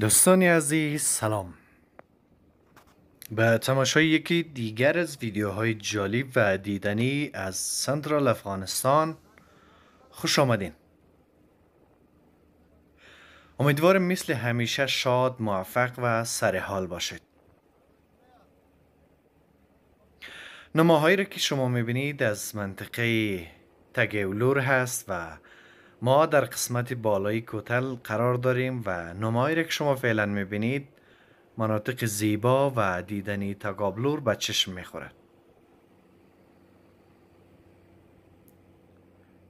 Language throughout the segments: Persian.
دوستان عزیز سلام به تماشای یکی دیگر از ویدیوهای جالب و دیدنی از سنترال افغانستان خوش آمدین امیدوارم مثل همیشه شاد موفق و سرحال باشید نماهایی را که شما میبینید از منطقه تگولور هست و ما در قسمت بالای کوتل قرار داریم و نمایی را که شما فعلا میبینید مناطق زیبا و دیدنی تقابلور به چشم میخورد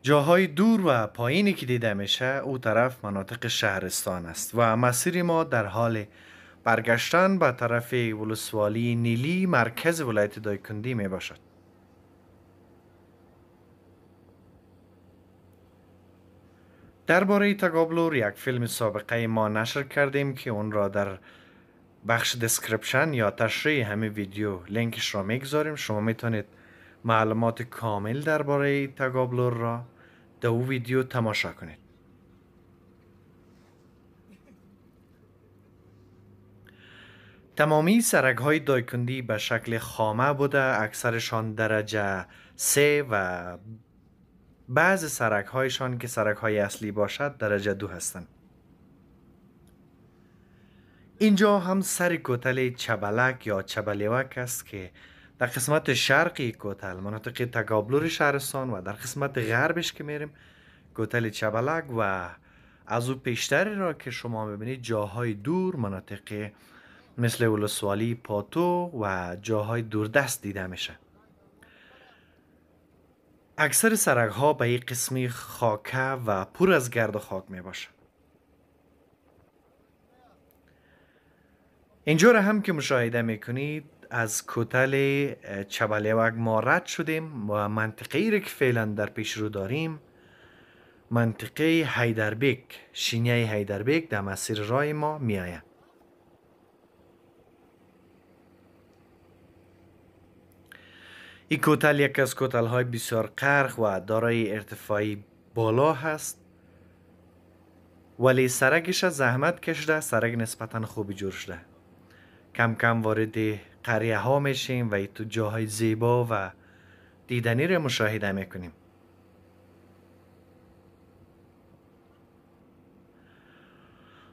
جاهای دور و پایینی که دیده میشه او طرف مناطق شهرستان است و مسیر ما در حال برگشتن به طرف ولسوالی نیلی مرکز ولایت دایکندی میباشد. درباره تگابلور یک فیلم سابقه ما نشر کردیم که اون را در بخش دسکریپشن یا تشریح همه ویدیو لینکش را میگذاریم شما میتونید معلومات کامل درباره تگابلور را در او ویدیو تماشا کنید تمامی سرگ های دایکندی به شکل خامه بوده اکثرشان درجه سه و بعض سرک هایشان که سرک های اصلی باشد درجه دو هستند اینجا هم سر کوتل چبلک یا چبلیوک است که در قسمت شرقی کوتل مناطق تقابلور شهرستان و در قسمت غربش که میریم کوتل چبلک و از او پیشتری را که شما ببینید جاهای دور مناطق مثل ولسوالی پاتو و جاهای دوردست دیده میشه اکثر سرگ ها به یک قسمی خاکه و پر از گرد و خاک می باشه اینجا هم که مشاهده می کنید از کتل چبلیوگ ما رد شدیم و منطقه ای که فعلا در پیش رو داریم منطقه هیدربیک شینیه هیدربیک در مسیر رای ما می آید. این کتل یک از کتل های بسیار قرخ و دارای ارتفاعی بالا هست ولی سرگش زحمت کشده سرگ نسبتا خوبی جور شده کم کم وارد قریه ها میشیم و تو جاهای زیبا و دیدنی رو مشاهده میکنیم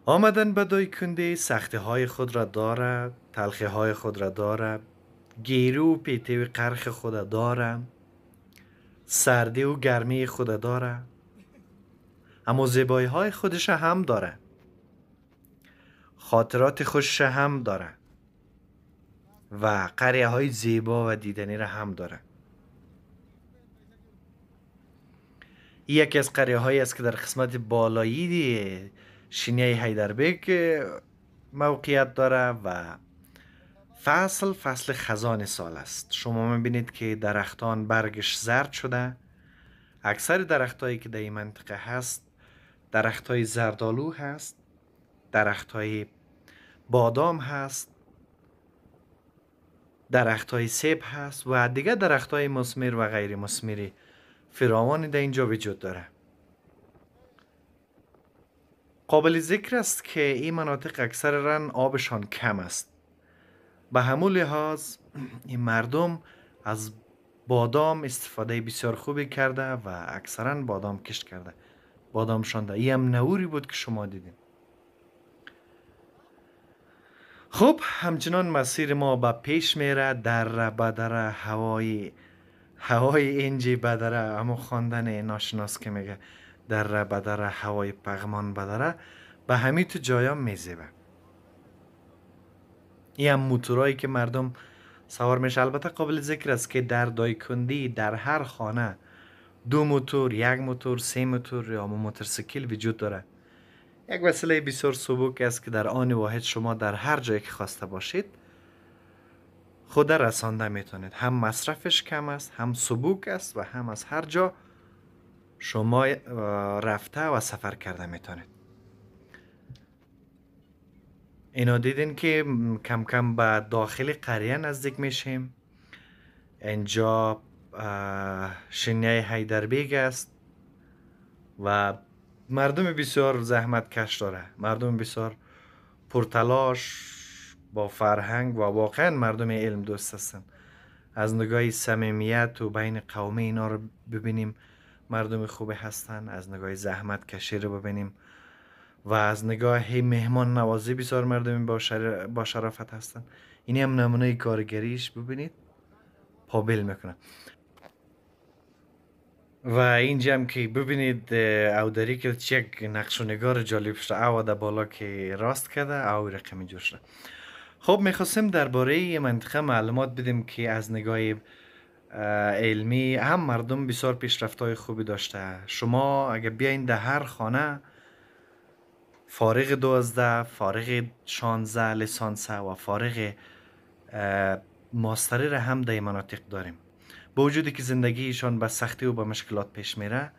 آمدن به دایکنده کنده سخته های خود را دارد تلخه های خود را دارد گیرو و پیته و قرخ خود دارم سرده و گرمی خود داره اما زیبایی های خودش هم داره خاطرات خوش هم داره و قریه های زیبا و دیدنی را هم داره یکی از قریه هایی است که در قسمت بالایی شینیه هیدربیک موقعیت داره و فصل فصل خزان سال است شما بینید که درختان برگش زرد شده اکثر درختهایی که در این منطقه هست درخت های زردالو هست درخت های بادام هست درخت های سیب هست و دیگه درخت های مسمر و غیر مسمیری فراوانی در اینجا وجود داره قابل ذکر است که این مناطق رن آبشان کم است به همو لحاظ این مردم از بادام استفاده بسیار خوبی کرده و اکثرا بادام کشت کرده بادام شانده این هم نوری بود که شما دیدین خب همچنان مسیر ما به پیش میره در بدر هوای هوای انجی بدره اما خواندن ناشناس که میگه در بدر هوای پغمان بدره به همین تو جایا میزیبه این هم موتورایی که مردم سوار میشه البته قابل ذکر است که در دایکندی در هر خانه دو موتور یک موتور سه موتور یا موتورسیکل وجود داره یک وسیله بسیار سبک است که در آن واحد شما در هر جایی که خواسته باشید خود رسانده میتونید هم مصرفش کم است هم سبوک است و هم از هر جا شما رفته و سفر کرده میتونید اینا دیدین که کم کم به داخل قریه نزدیک میشیم اینجا شنیه بیگ است و مردم بسیار زحمت کش داره مردم بسیار پرتلاش با فرهنگ و واقعا مردم علم دوست هستن از نگاه سمیمیت و بین قومه اینا رو ببینیم مردم خوبه هستن از نگاه زحمت کشی رو ببینیم و از نگاه هی مهمان نوازی بسیار مردمی با, شر... با شرافت هستن. این هم نمونه کارگریش ببینید پابل میکنه و اینجا هم که ببینید او در چک نقش و نگار جالب شده او در بالا که راست کرده او رقم جور شده خب میخواستم درباره منطقه معلومات بدیم که از نگاه علمی هم مردم بسیار پیشرفت های خوبی داشته شما اگر بیاین در هر خانه فارغ 12 فارغ 16 لسانسه و فارغ ماستری را هم در مناطق داریم با وجودی که زندگی ایشان به سختی و به مشکلات پیش میره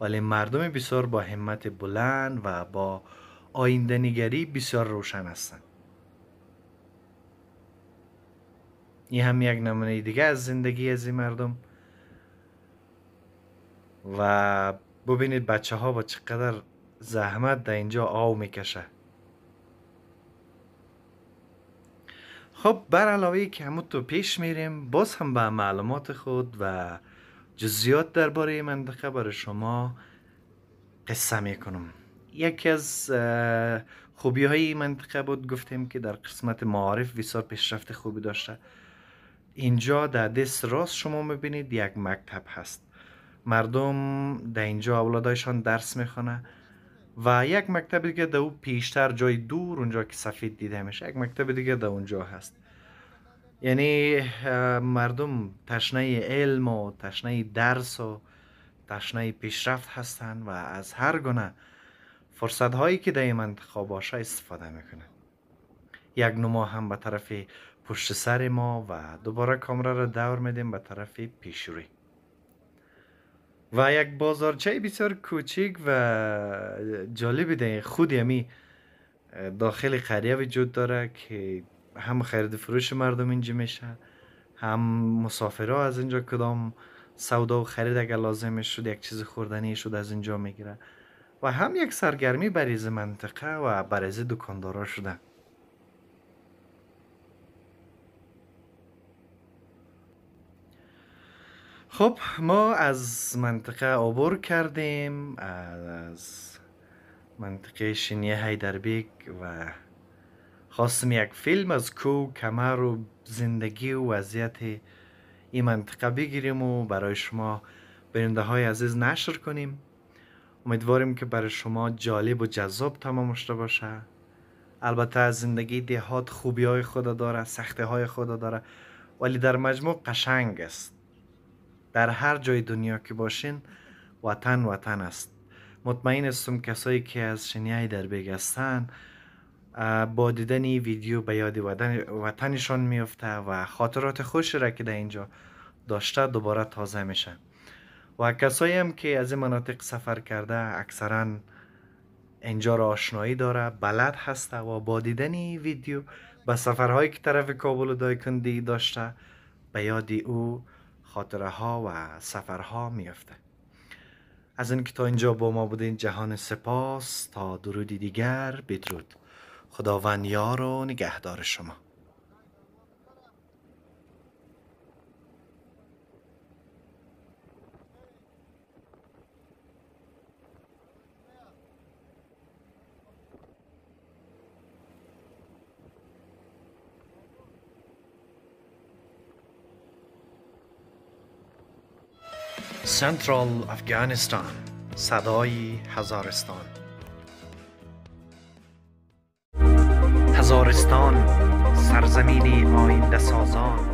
ولی مردم بسیار با همت بلند و با آیندنگری بسیار روشن هستند این هم یک نمونه دیگه از زندگی از این مردم و ببینید بچه ها با چقدر زحمت در اینجا آو میکشه خب بر علاوه که همون تو پیش میریم باز هم به معلومات خود و جزیات درباره منطقه برای شما قصه میکنم یکی از خوبی های منطقه بود گفتیم که در قسمت معارف بسیار پیشرفت خوبی داشته اینجا در دست راست شما میبینید یک مکتب هست مردم در اینجا اولادایشان درس میخونه و یک مکتب دیگه در پیشتر جای دور اونجا که سفید دیده میشه یک مکتب دیگه در اونجا هست یعنی مردم تشنه علم و تشنه درس و تشنه پیشرفت هستند و از هر گونه فرصت هایی که در منطقه باشه استفاده میکنن یک نما هم به طرف پشت سر ما و دوباره کامره را دور میدیم به طرف پیشوری و یک بازارچه بسیار کوچیک و جالب ده خود داخل قریه وجود داره که هم خرید فروش مردم اینجا میشه هم مسافرها از اینجا کدام سودا و خرید اگر لازم شد یک چیز خوردنی شد از اینجا میگیره و هم یک سرگرمی برای منطقه و برای دکاندارا شده خب ما از منطقه عبور کردیم از منطقه شنیه هیدربیک و خواستم یک فیلم از کو کمر و زندگی و وضعیت این منطقه بگیریم و برای شما برنده های عزیز نشر کنیم امیدواریم که برای شما جالب و جذاب تمام شده باشه البته زندگی دهات خوبی های خود داره سخته های خود داره ولی در مجموع قشنگ است در هر جای دنیا که باشین وطن وطن است مطمئن هستم کسایی که از شنیای در بگستن با دیدن این ویدیو به یاد وطنشان میفته و خاطرات خوش را که در اینجا داشته دوباره تازه میشه و کسایی هم که از این مناطق سفر کرده اکثرا اینجا را آشنایی داره بلد هسته و با دیدن این ویدیو به سفرهایی که طرف کابل و دایکندی داشته به یاد او خاطره ها و سفرها میفته. از اینکه تا اینجا با ما بودین جهان سپاس تا درودی دیگر بدرود خداوند یار و نگهدار شما سنترال افغانستان صدای هزارستان هزارستان سرزمینی آینده سازان